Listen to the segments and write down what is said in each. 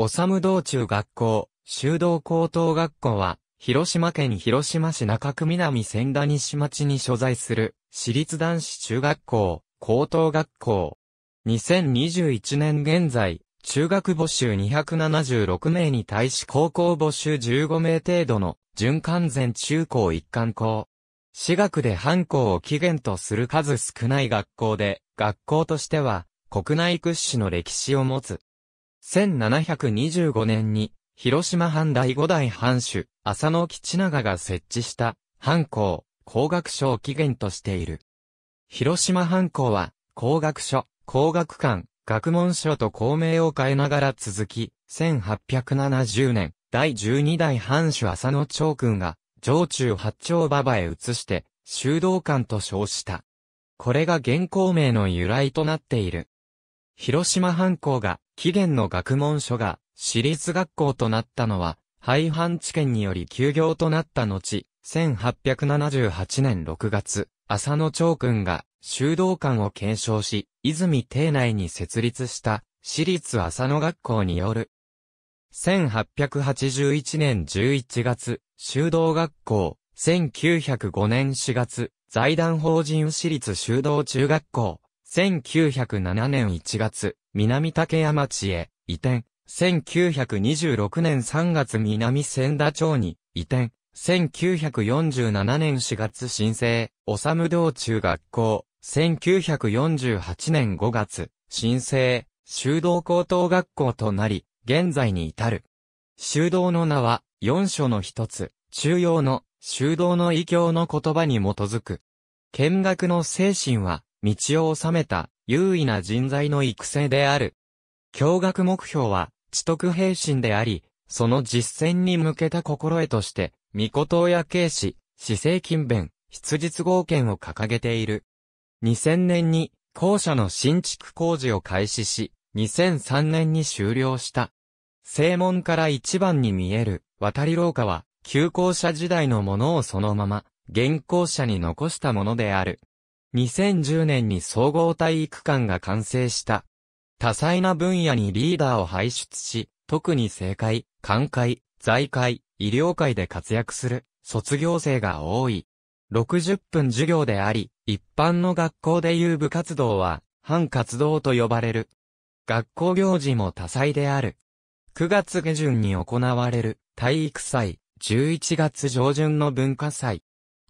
おさむ道中学校、修道高等学校は、広島県広島市中区南千田西町に所在する、私立男子中学校、高等学校。2021年現在、中学募集276名に対し高校募集15名程度の、準完全中高一貫校。私学で半校を起源とする数少ない学校で、学校としては、国内屈指の歴史を持つ。1725年に、広島藩第五代藩主、浅野吉長が設置した、藩校、工学所を起源としている。広島藩校は、工学所、工学館、学問所と校名を変えながら続き、1870年、第12代藩主浅野長君が、上中八丁馬場へ移して、修道館と称した。これが現行名の由来となっている。広島藩校が起源の学問書が私立学校となったのは、廃藩置県により休業となった後、1878年6月、浅野長君が修道館を継承し、泉邸内に設立した私立浅野学校による。1881年11月、修道学校、1905年4月、財団法人私立修道中学校、1907年1月、南竹山町へ移転、1926年3月南千田町に移転、1947年4月新生、おさむ道中学校、1948年5月、新生、修道高等学校となり、現在に至る。修道の名は、四所の一つ、中央の、修道の異教の言葉に基づく。見学の精神は、道を収めた、優位な人材の育成である。教学目標は、知徳平心であり、その実践に向けた心得として、御事親慶子、市政勤勉、質実合憲を掲げている。2000年に、校舎の新築工事を開始し、2003年に終了した。正門から一番に見える、渡り廊下は、旧校舎時代のものをそのまま、現校舎に残したものである。2010年に総合体育館が完成した。多彩な分野にリーダーを輩出し、特に政界、官界、財界、医療界で活躍する卒業生が多い。60分授業であり、一般の学校でいう部活動は、反活動と呼ばれる。学校行事も多彩である。9月下旬に行われる体育祭、11月上旬の文化祭、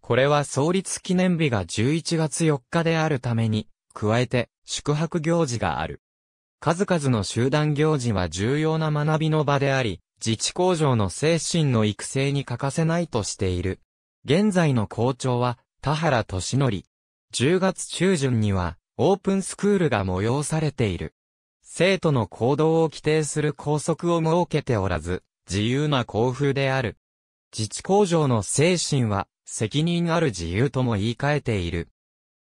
これは創立記念日が11月4日であるために、加えて宿泊行事がある。数々の集団行事は重要な学びの場であり、自治工場の精神の育成に欠かせないとしている。現在の校長は、田原俊則。10月中旬には、オープンスクールが催されている。生徒の行動を規定する校則を設けておらず、自由な校風である。自治工場の精神は、責任ある自由とも言い換えている。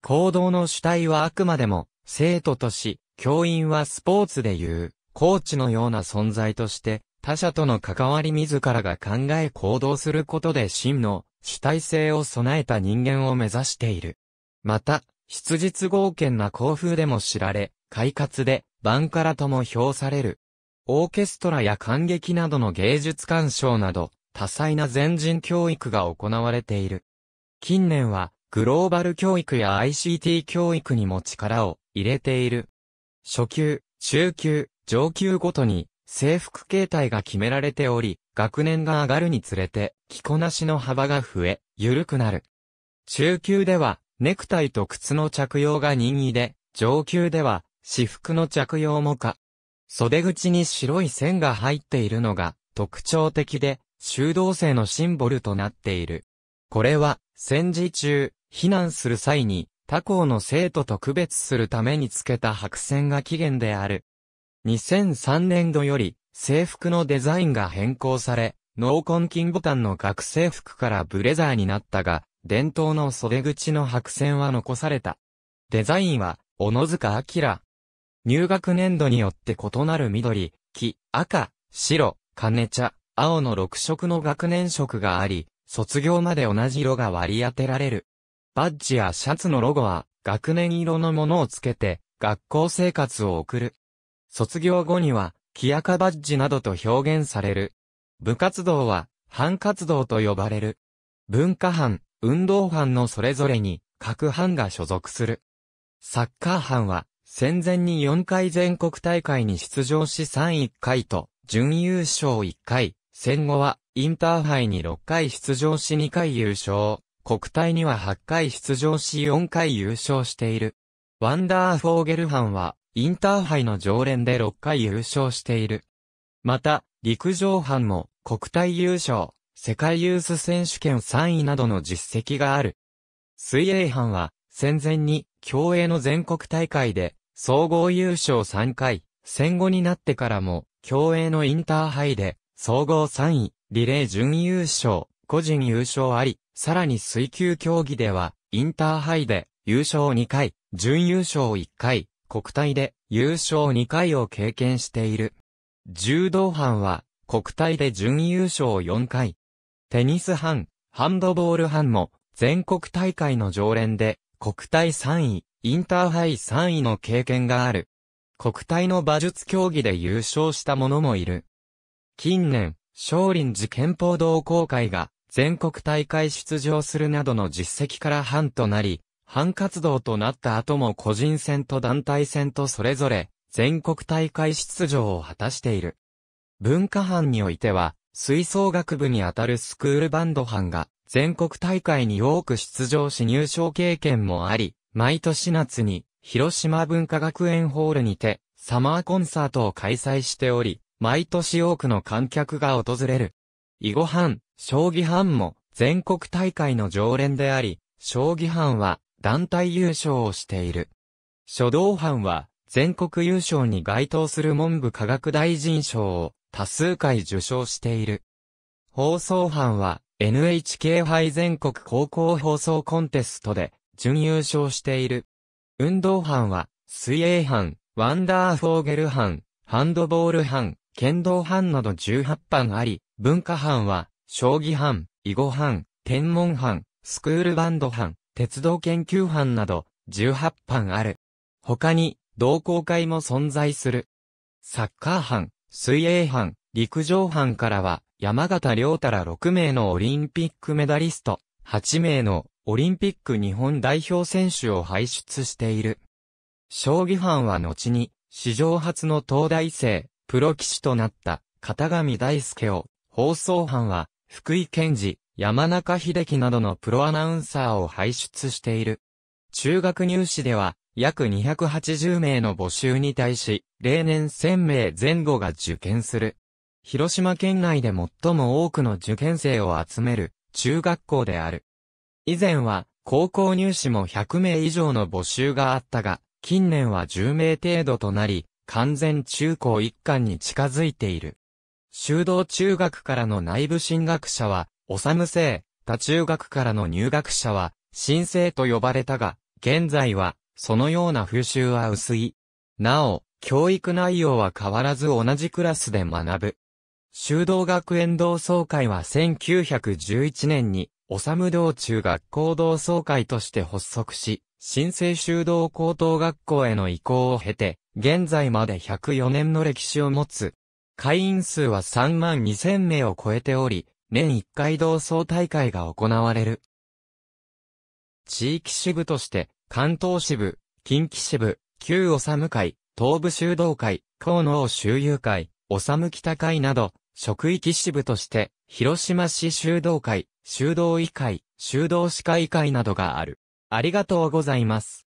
行動の主体はあくまでも、生徒とし、教員はスポーツで言う、コーチのような存在として、他者との関わり自らが考え行動することで真の主体性を備えた人間を目指している。また、質実合憲な校風でも知られ、快活で、番からとも評される。オーケストラや感激などの芸術鑑賞など、多彩な全人教育が行われている。近年は、グローバル教育や ICT 教育にも力を入れている。初級、中級、上級ごとに制服形態が決められており、学年が上がるにつれて着こなしの幅が増え、緩くなる。中級ではネクタイと靴の着用が任意で、上級では私服の着用もか。袖口に白い線が入っているのが特徴的で、修道生のシンボルとなっている。これは、戦時中、避難する際に、他校の生徒と区別するためにつけた白線が起源である。2003年度より、制服のデザインが変更され、濃キ金ボタンの学生服からブレザーになったが、伝統の袖口の白線は残された。デザインは、小野塚明。入学年度によって異なる緑、黄、赤、白、金茶、青の6色の学年色があり、卒業まで同じ色が割り当てられる。バッジやシャツのロゴは、学年色のものをつけて、学校生活を送る。卒業後には、キやカバッジなどと表現される。部活動は、班活動と呼ばれる。文化班、運動班のそれぞれに、各班が所属する。サッカー班は、戦前に4回全国大会に出場し3 1回と、準優勝1回、戦後は、インターハイに6回出場し2回優勝、国体には8回出場し4回優勝している。ワンダー・フォーゲルハンは、インターハイの常連で6回優勝している。また、陸上班も、国体優勝、世界ユース選手権3位などの実績がある。水泳班は、戦前に、競泳の全国大会で、総合優勝3回、戦後になってからも、競泳のインターハイで、総合3位、リレー準優勝、個人優勝あり、さらに水球競技では、インターハイで優勝2回、準優勝1回、国体で優勝2回を経験している。柔道班は、国体で準優勝4回。テニス班、ハンドボール班も、全国大会の常連で、国体3位、インターハイ3位の経験がある。国体の馬術競技で優勝した者もいる。近年、少林寺憲法同好会が全国大会出場するなどの実績から班となり、班活動となった後も個人戦と団体戦とそれぞれ全国大会出場を果たしている。文化班においては、吹奏楽部にあたるスクールバンド班が全国大会に多く出場し入賞経験もあり、毎年夏に広島文化学園ホールにてサマーコンサートを開催しており、毎年多くの観客が訪れる。囲碁班、将棋班も全国大会の常連であり、将棋班は団体優勝をしている。書道班は全国優勝に該当する文部科学大臣賞を多数回受賞している。放送班は NHK 杯全国高校放送コンテストで準優勝している。運動班は水泳班、ワンダーフォーゲル班、ハンドボール班、剣道班など18班あり、文化班は、将棋班、囲碁班、天文班、スクールバンド班、鉄道研究班など、18班ある。他に、同好会も存在する。サッカー班、水泳班、陸上班からは、山形良太ら6名のオリンピックメダリスト、8名のオリンピック日本代表選手を輩出している。将棋班は後に、史上初の東大生、プロ棋士となった片上大輔を、放送班は、福井健治、山中秀樹などのプロアナウンサーを輩出している。中学入試では、約280名の募集に対し、例年1000名前後が受験する。広島県内で最も多くの受験生を集める中学校である。以前は高校入試も100名以上の募集があったが、近年は10名程度となり、完全中高一貫に近づいている。修道中学からの内部進学者は、おさむ生、他中学からの入学者は、新生と呼ばれたが、現在は、そのような風習は薄い。なお、教育内容は変わらず同じクラスで学ぶ。修道学園同窓会は1911年に、おさむ道中学校同窓会として発足し、新生修道高等学校への移行を経て、現在まで104年の歴史を持つ。会員数は3万2000名を超えており、年1回同窓大会が行われる。地域支部として、関東支部、近畿支部、旧おさむ会、東部修道会、河野王周遊会、おさむ北会など、職域支部として、広島市修道会、修道医会、修道士会会などがある。ありがとうございます。